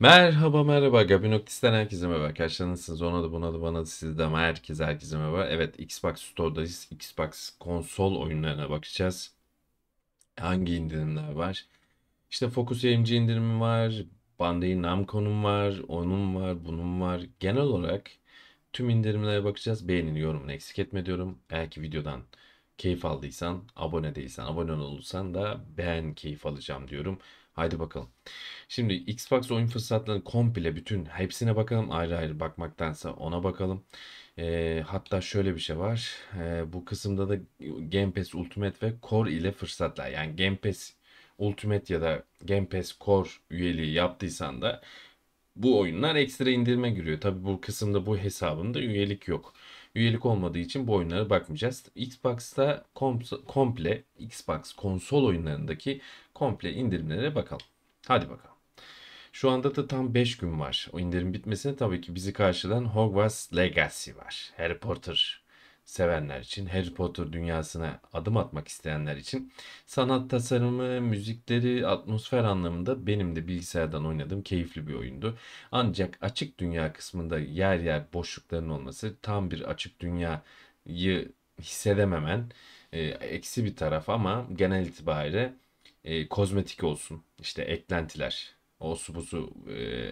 Merhaba merhaba Gabinoktis'ten herkese merhaba. Arkadaşlar nasılsınız? Ona da buna da bana da siz de ama herkese herkese merhaba. Evet Xbox Store'dayız. Xbox konsol oyunlarına bakacağız. Hangi indirimler var? İşte Focus AMG indirimi var. Bandai Namco'nun var. Onun var. Bunun var. Genel olarak tüm indirimlere bakacağız. Beğenin, yorumunu eksik etme diyorum. Eğer ki videodan keyif aldıysan, abone değilsen, abone olursan da beğen keyif alacağım diyorum. Haydi bakalım. Şimdi Xbox oyun fırsatlarını komple bütün hepsine bakalım ayrı ayrı bakmaktansa ona bakalım. E, hatta şöyle bir şey var. E, bu kısımda da Game Pass Ultimate ve Core ile fırsatlar. Yani Game Pass Ultimate ya da Game Pass Core üyeliği yaptıysan da bu oyunlar ekstra indirime giriyor. Tabi bu kısımda bu hesabında üyelik yok üyelik olmadığı için bu oyunlara bakmayacağız. Xbox'ta komple Xbox konsol oyunlarındaki komple indirimlere bakalım. Hadi bakalım. Şu anda da tam 5 gün var. O indirim bitmesine tabii ki bizi karşılayan Hogwarts Legacy var. Harry Potter sevenler için, Harry Potter dünyasına adım atmak isteyenler için sanat tasarımı, müzikleri, atmosfer anlamında benim de bilgisayardan oynadığım keyifli bir oyundu. Ancak açık dünya kısmında yer yer boşlukların olması tam bir açık dünyayı hissedememen e, eksi bir taraf ama genel itibariyle e, kozmetik olsun, işte eklentiler, o su buzu e,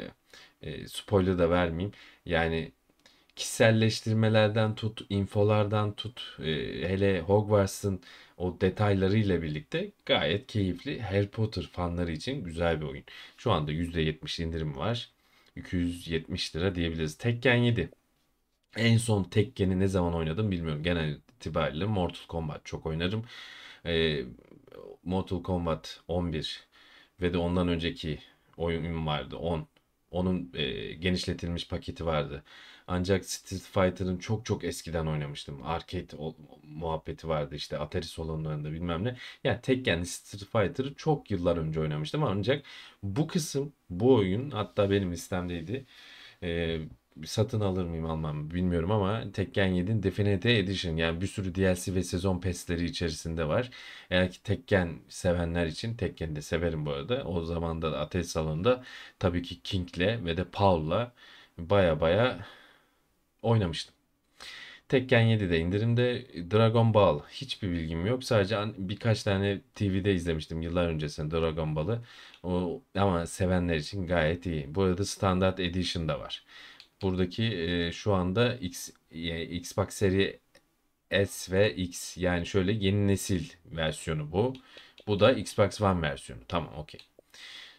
e, spoiler da vermeyeyim. Yani kişiselleştirmelerden tut, infolardan tut, e, hele Hogwarts'ın o detaylarıyla birlikte gayet keyifli. Harry Potter fanları için güzel bir oyun. Şu anda %70 indirim var. 270 lira diyebiliriz. Tekken 7. En son Tekken'i ne zaman oynadım bilmiyorum. Genel itibariyle Mortal Kombat çok oynarım. E, Mortal Kombat 11 ve de ondan önceki oyun vardı 10. Onun e, genişletilmiş paketi vardı. Ancak Street Fighter'ın çok çok eskiden oynamıştım. Arcade o, muhabbeti vardı işte Atari salonlarında bilmem ne. Yani Tekken Street Fighter'ı çok yıllar önce oynamıştım. Ancak bu kısım, bu oyun hatta benim istemdeydi. E, satın alır mıyım almam bilmiyorum ama Tekken 7'in Definite Edition yani bir sürü DLC ve sezon pesleri içerisinde var. Eğer ki Tekken sevenler için Tekken'i de severim bu arada. O zaman da Ateş Salonu'nda tabii ki King'le ve de Paul'la baya baya oynamıştım. Tekken 7 de indirimde Dragon Ball hiçbir bilgim yok. Sadece birkaç tane TV'de izlemiştim yıllar öncesinde Dragon Ball'ı. O, ama sevenler için gayet iyi. Bu arada standart edition da var buradaki e, şu anda X, e, Xbox Series S ve X yani şöyle yeni nesil versiyonu bu. Bu da Xbox One versiyonu. Tamam okey.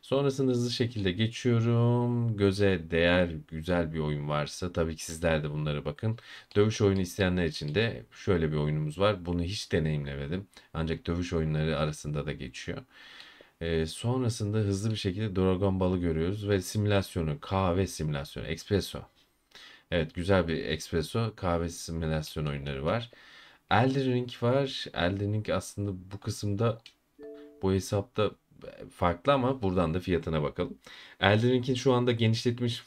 Sonrasında hızlı şekilde geçiyorum. Göze değer güzel bir oyun varsa tabii ki sizler de bunlara bakın. Dövüş oyunu isteyenler için de şöyle bir oyunumuz var. Bunu hiç deneyimlemedim. Ancak dövüş oyunları arasında da geçiyor. Ee, sonrasında hızlı bir şekilde Dragon Ball'ı görüyoruz ve simülasyonu, kahve simülasyonu, espresso. Evet güzel bir espresso kahvesi simülasyon oyunları var. Elden Ring var. Elden Ring aslında bu kısımda bu hesapta farklı ama buradan da fiyatına bakalım. Elden Ring'in şu anda genişletilmiş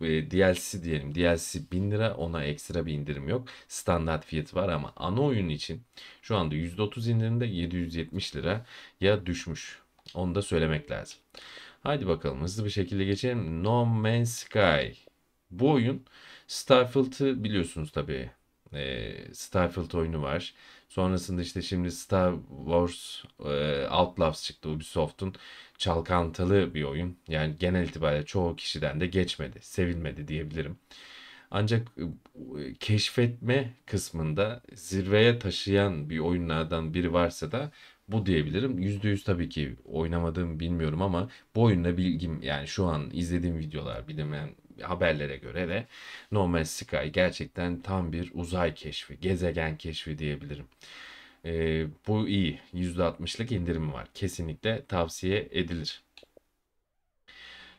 e, DLC diyelim. DLC 1000 lira ona ekstra bir indirim yok. Standart fiyatı var ama ana oyun için şu anda %30 indirimde 770 lira ya düşmüş. Onu da söylemek lazım. Haydi bakalım hızlı bir şekilde geçelim. No Man's Sky. Bu oyun Starfield'ı biliyorsunuz tabii. E, Starfield oyunu var. Sonrasında işte şimdi Star Wars e, Outlaws çıktı Ubisoft'un. çalkantılı bir oyun. Yani genel itibariyle çoğu kişiden de geçmedi, sevilmedi diyebilirim. Ancak e, e keşfetme kısmında zirveye taşıyan bir oyunlardan biri varsa da bu diyebilirim. %100 tabii ki oynamadığım bilmiyorum ama bu oyunla bilgim yani şu an izlediğim videolar, bilinen haberlere göre de No Man's Sky gerçekten tam bir uzay keşfi, gezegen keşfi diyebilirim. E, bu iyi. %60'lık indirim var. Kesinlikle tavsiye edilir.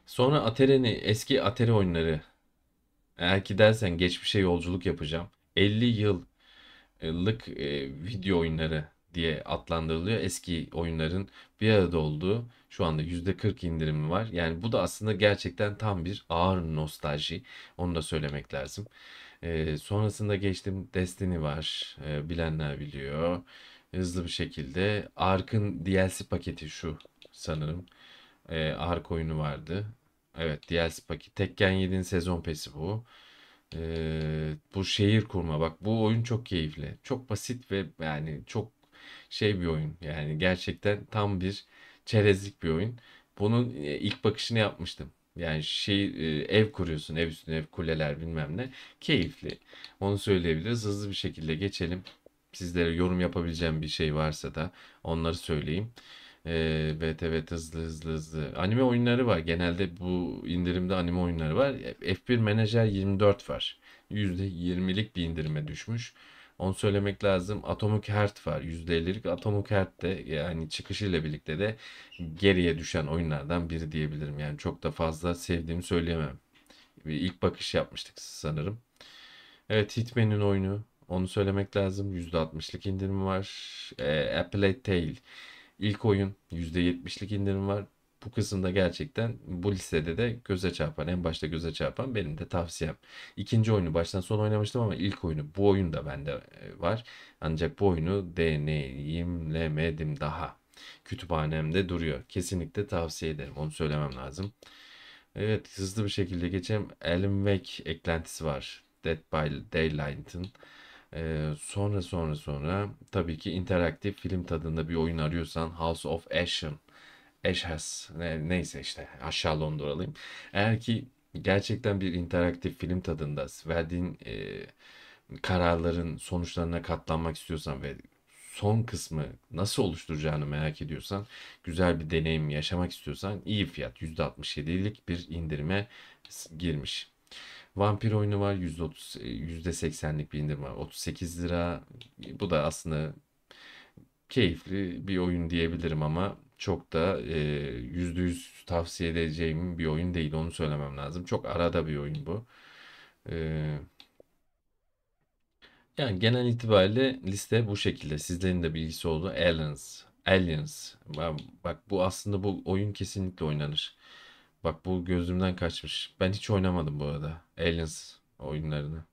Sonra Atere'ni eski Atere oyunları eğer ki dersen geçmişe yolculuk yapacağım. 50 yıllık e, video oyunları diye adlandırılıyor. Eski oyunların bir arada olduğu şu anda %40 indirimi var. Yani bu da aslında gerçekten tam bir ağır nostalji. Onu da söylemek lazım. E, sonrasında geçtim Destiny var. E, bilenler biliyor. Hızlı bir şekilde. Ark'ın DLC paketi şu sanırım. E, Ark oyunu vardı. Evet DLC paket. Tekken 7'nin sezon pesi bu. Ee, bu şehir kurma bak bu oyun çok keyifli. Çok basit ve yani çok şey bir oyun. Yani gerçekten tam bir çerezlik bir oyun. Bunun e, ilk bakışını yapmıştım. Yani şey e, ev kuruyorsun, ev üstüne ev kuleler bilmem ne. Keyifli. Onu söyleyebiliriz. Hızlı bir şekilde geçelim. Sizlere yorum yapabileceğim bir şey varsa da onları söyleyeyim. E, evet evet hızlı hızlı hızlı. Anime oyunları var. Genelde bu indirimde anime oyunları var. F1 Manager 24 var. %20'lik bir indirime düşmüş. Onu söylemek lazım. Atomik Hert var. %50'lik atomik Hert de yani çıkışıyla birlikte de geriye düşen oyunlardan biri diyebilirim. Yani çok da fazla sevdiğimi söyleyemem. Bir ilk bakış yapmıştık sanırım. Evet Hitman'in oyunu. Onu söylemek lazım. %60'lık ee, indirim var. Apple Tail. İlk oyun %70'lik indirim var bu kısımda gerçekten bu listede de göze çarpan, en başta göze çarpan benim de tavsiyem. İkinci oyunu baştan sona oynamıştım ama ilk oyunu bu oyun da bende e, var. Ancak bu oyunu deneyimlemedim daha. Kütüphanemde duruyor. Kesinlikle tavsiye ederim. Onu söylemem lazım. Evet hızlı bir şekilde geçeyim. Alan Wake eklentisi var. Dead by Daylight'ın. Ee, sonra sonra sonra tabii ki interaktif film tadında bir oyun arıyorsan House of Ashen Eşhes ne, neyse işte aşağı Londralıyım. Eğer ki gerçekten bir interaktif film tadında verdiğin e, kararların sonuçlarına katlanmak istiyorsan ve son kısmı nasıl oluşturacağını merak ediyorsan, güzel bir deneyim yaşamak istiyorsan iyi fiyat %67'lik bir indirime girmiş. Vampir oyunu var %30, %80'lik e, bir indirme, var. 38 lira. Bu da aslında keyifli bir oyun diyebilirim ama çok da yüzde yüz tavsiye edeceğim bir oyun değil onu söylemem lazım. Çok arada bir oyun bu. E, yani genel itibariyle liste bu şekilde. Sizlerin de bilgisi oldu. Aliens. Aliens. Bak bu aslında bu oyun kesinlikle oynanır. Bak bu gözümden kaçmış. Ben hiç oynamadım bu arada. Aliens oyunlarını.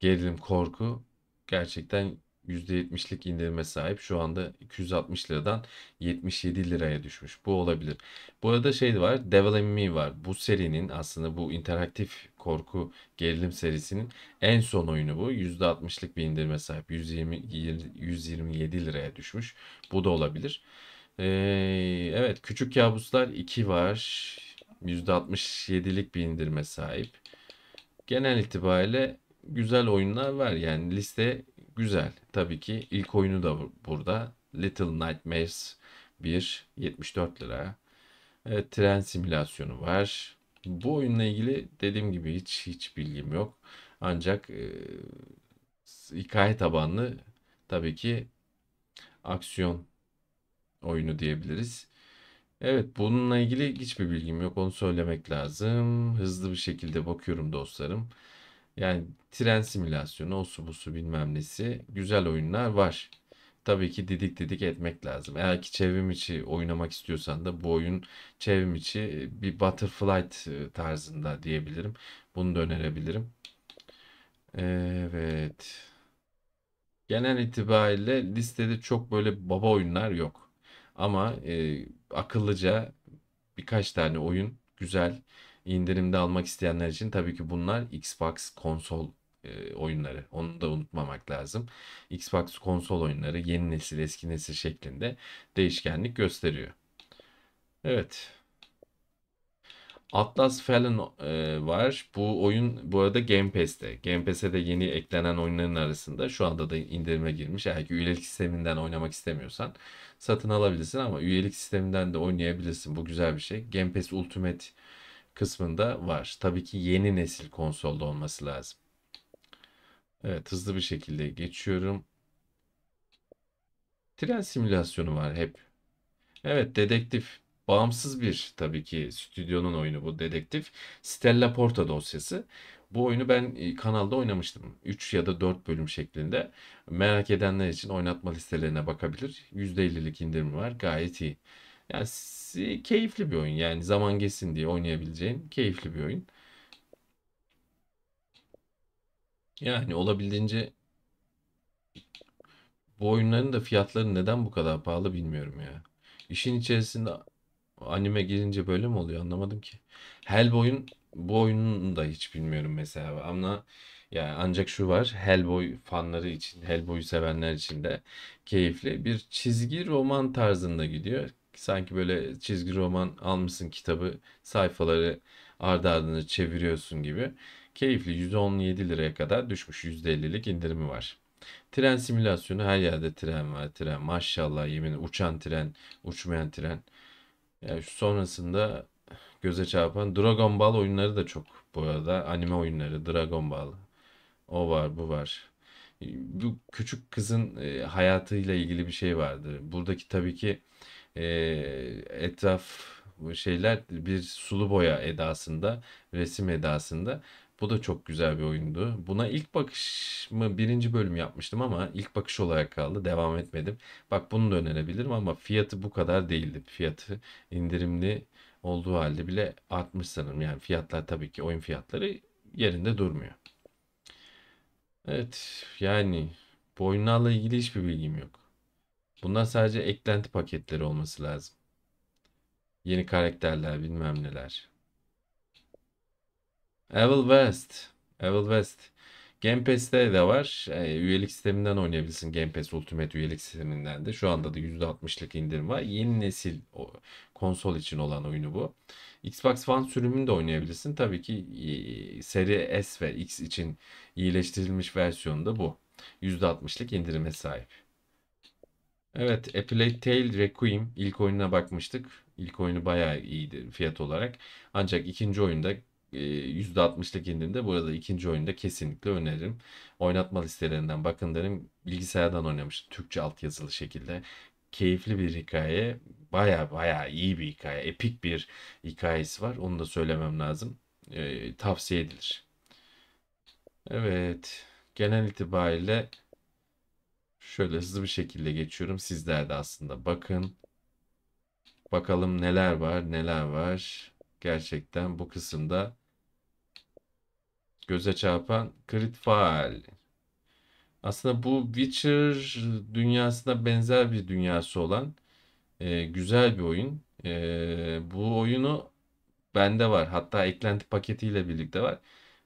Gerilim, korku gerçekten %70'lik indirime sahip. Şu anda 260 liradan 77 liraya düşmüş. Bu olabilir. Bu arada şey var. Devil in Me var. Bu serinin aslında bu interaktif korku gerilim serisinin en son oyunu bu. %60'lık bir indirime sahip. 120, 127 liraya düşmüş. Bu da olabilir. Ee, evet. Küçük Kabuslar 2 var. %67'lik bir indirime sahip. Genel itibariyle güzel oyunlar var. Yani liste güzel. Tabii ki ilk oyunu da burada. Little Nightmares 1 74 lira. E, tren simülasyonu var. Bu oyunla ilgili dediğim gibi hiç hiç bilgim yok. Ancak e, hikaye tabanlı tabii ki aksiyon oyunu diyebiliriz. Evet bununla ilgili hiçbir bilgim yok onu söylemek lazım. Hızlı bir şekilde bakıyorum dostlarım. Yani tren simülasyonu, osu busu bilmem nesi güzel oyunlar var. Tabii ki didik didik etmek lazım. Eğer ki çevrim içi oynamak istiyorsan da bu oyun çevrim içi e, bir butterfly e, tarzında diyebilirim. Bunu da önerebilirim. Evet. Genel itibariyle listede çok böyle baba oyunlar yok. Ama e, akıllıca birkaç tane oyun güzel indirimde almak isteyenler için tabii ki bunlar Xbox konsol e, oyunları. Onu da unutmamak lazım. Xbox konsol oyunları yeni nesil eski nesil şeklinde değişkenlik gösteriyor. Evet. Atlas Fallen e, var. Bu oyun bu arada Game Pass'te. Game Pass'e de yeni eklenen oyunların arasında. Şu anda da indirime girmiş. Eğer ki üyelik sisteminden oynamak istemiyorsan satın alabilirsin ama üyelik sisteminden de oynayabilirsin. Bu güzel bir şey. Game Pass Ultimate kısmında var. Tabii ki yeni nesil konsolda olması lazım. Evet hızlı bir şekilde geçiyorum. Tren simülasyonu var hep. Evet dedektif. Bağımsız bir tabii ki stüdyonun oyunu bu dedektif. Stella Porta dosyası. Bu oyunu ben e, kanalda oynamıştım. 3 ya da 4 bölüm şeklinde. Merak edenler için oynatma listelerine bakabilir. %50'lik indirim var. Gayet iyi. Yani keyifli bir oyun yani zaman geçsin diye oynayabileceğin keyifli bir oyun. Yani olabildiğince bu oyunların da fiyatları neden bu kadar pahalı bilmiyorum ya. İşin içerisinde anime girince böyle mi oluyor anlamadım ki. Hellboy'un bu oyunun da hiç bilmiyorum mesela ama yani ancak şu var Hellboy fanları için Hellboy'u sevenler için de keyifli bir çizgi roman tarzında gidiyor. Sanki böyle çizgi roman almışsın kitabı sayfaları ardı ardına çeviriyorsun gibi. Keyifli %17 liraya kadar düşmüş %50'lik indirimi var. Tren simülasyonu her yerde tren var. Tren maşallah yemin uçan tren, uçmayan tren. Yani sonrasında göze çarpan Dragon Ball oyunları da çok bu arada. Anime oyunları, Dragon Ball. O var, bu var. Bu küçük kızın e, hayatıyla ilgili bir şey vardı. Buradaki tabii ki e, etraf şeyler bir sulu boya edasında, resim edasında. Bu da çok güzel bir oyundu. Buna ilk bakış mı birinci bölüm yapmıştım ama ilk bakış olarak kaldı. Devam etmedim. Bak bunu da önerebilirim ama fiyatı bu kadar değildi. Fiyatı indirimli olduğu halde bile artmış sanırım. Yani fiyatlar tabii ki oyun fiyatları yerinde durmuyor. Evet yani bu oyunlarla ilgili hiçbir bilgim yok. Bunlar sadece eklenti paketleri olması lazım. Yeni karakterler bilmem neler. Evil West. Evil West. Game Pass'te de var. E, üyelik sisteminden oynayabilirsin. Game Pass Ultimate üyelik sisteminden de. Şu anda da %60'lık indirim var. Yeni nesil o, konsol için olan oyunu bu. Xbox One sürümünü de oynayabilirsin. Tabii ki e, seri S ve X için iyileştirilmiş versiyonu da bu. %60'lık indirime sahip. Evet, A Plague Tale Requiem ilk oyununa bakmıştık. İlk oyunu bayağı iyiydi fiyat olarak. Ancak ikinci oyunda %60'lık e, indirimde. Bu arada ikinci oyunda kesinlikle öneririm. Oynatma listelerinden bakın derim. Bilgisayardan oynamıştım. Türkçe altyazılı şekilde. Keyifli bir hikaye. Baya baya iyi bir hikaye. Epik bir hikayesi var. Onu da söylemem lazım. E, tavsiye edilir. Evet. Genel itibariyle Şöyle hızlı bir şekilde geçiyorum. Sizler de aslında bakın. Bakalım neler var, neler var. Gerçekten bu kısımda göze çarpan crit faal. Aslında bu Witcher dünyasına benzer bir dünyası olan e, güzel bir oyun. E, bu oyunu bende var. Hatta eklenti paketiyle birlikte var.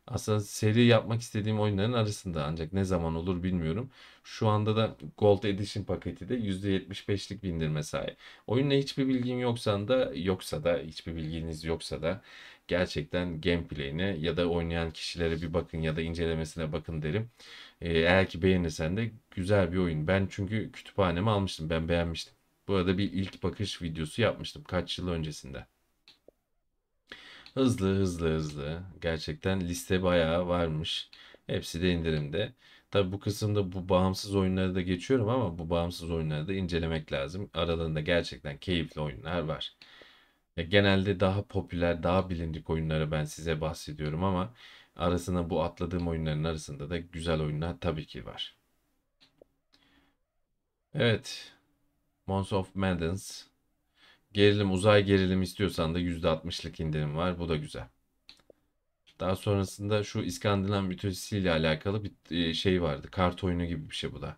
Aslında seri yapmak istediğim oyunların arasında ancak ne zaman olur bilmiyorum. Şu anda da Gold Edition paketi de %75'lik bir indirme sahip. Oyunla hiçbir bilgim yoksa da yoksa da hiçbir bilginiz yoksa da gerçekten gameplay'ine ya da oynayan kişilere bir bakın ya da incelemesine bakın derim. Ee, eğer ki beğenirsen de güzel bir oyun. Ben çünkü kütüphaneme almıştım. Ben beğenmiştim. Bu arada bir ilk bakış videosu yapmıştım kaç yıl öncesinde. Hızlı hızlı hızlı. Gerçekten liste bayağı varmış. Hepsi de indirimde. Tabi bu kısımda bu bağımsız oyunları da geçiyorum ama bu bağımsız oyunları da incelemek lazım. Aralarında gerçekten keyifli oyunlar var. Ya genelde daha popüler, daha bilindik oyunları ben size bahsediyorum ama arasına bu atladığım oyunların arasında da güzel oyunlar tabii ki var. Evet. Mons of Madness Gerilim uzay gerilim istiyorsan da %60'lık indirim var. Bu da güzel. Daha sonrasında şu İskandinav mitolojisiyle alakalı bir e, şey vardı. Kart oyunu gibi bir şey bu da.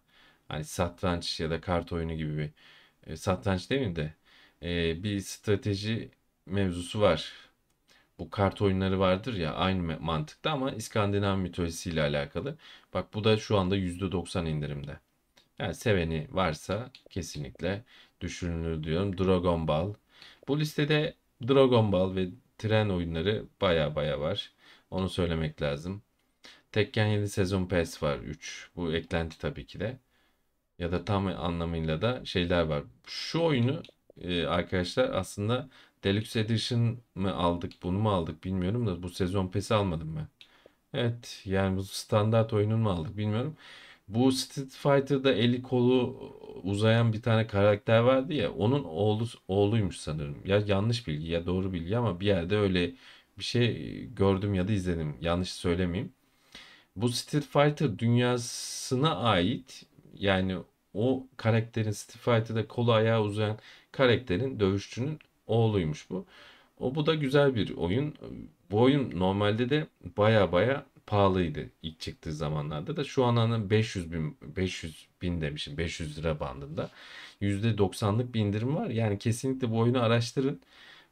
Hani satranç ya da kart oyunu gibi bir e, satranç mi de e, bir strateji mevzusu var. Bu kart oyunları vardır ya aynı mantıkta ama İskandinav mitolojisiyle alakalı. Bak bu da şu anda %90 indirimde. Yani seveni varsa kesinlikle düşünülür diyorum. Dragon Ball. Bu listede Dragon Ball ve tren oyunları baya baya var. Onu söylemek lazım. Tekken 7 sezon pass e var 3. Bu eklenti tabii ki de. Ya da tam anlamıyla da şeyler var. Şu oyunu e, arkadaşlar aslında Deluxe Edition mı aldık bunu mu aldık bilmiyorum da bu sezon pesi almadım ben. Evet yani bu standart oyunun mu aldık bilmiyorum. Bu Street Fighter'da eli kolu uzayan bir tane karakter vardı ya onun oğlu oğluymuş sanırım. Ya yanlış bilgi ya doğru bilgi ama bir yerde öyle bir şey gördüm ya da izledim. Yanlış söylemeyeyim. Bu Street Fighter dünyasına ait yani o karakterin Street Fighter'da kolu ayağı uzayan karakterin dövüşçünün oğluymuş bu. O bu da güzel bir oyun. Bu oyun normalde de baya baya pahalıydı ilk çıktığı zamanlarda da. Şu an 500 hani bin, 500 bin demişim 500 lira bandında. %90'lık bir indirim var. Yani kesinlikle bu oyunu araştırın.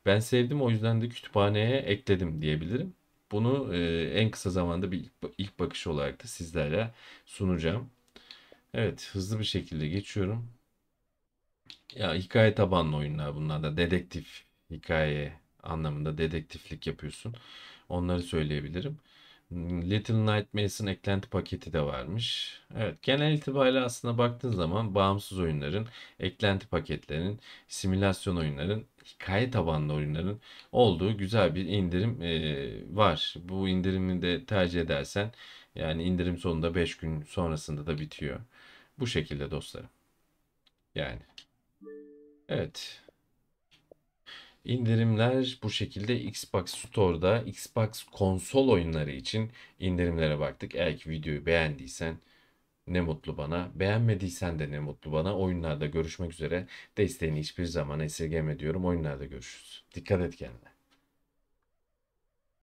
Ben sevdim o yüzden de kütüphaneye ekledim diyebilirim. Bunu e, en kısa zamanda bir ilk, ilk bakış olarak da sizlere sunacağım. Evet hızlı bir şekilde geçiyorum. Ya hikaye tabanlı oyunlar bunlar da dedektif hikaye anlamında dedektiflik yapıyorsun. Onları söyleyebilirim. Little Nightmares'in eklenti paketi de varmış. Evet genel itibariyle aslında baktığın zaman bağımsız oyunların, eklenti paketlerinin, simülasyon oyunların, hikaye tabanlı oyunların olduğu güzel bir indirim e, var. Bu indirimi de tercih edersen yani indirim sonunda 5 gün sonrasında da bitiyor. Bu şekilde dostlarım. Yani. Evet. İndirimler bu şekilde Xbox Store'da Xbox konsol oyunları için indirimlere baktık. Eğer ki videoyu beğendiysen ne mutlu bana. Beğenmediysen de ne mutlu bana. Oyunlarda görüşmek üzere. Desteğini hiçbir zaman esirgeme diyorum. Oyunlarda görüşürüz. Dikkat et kendine.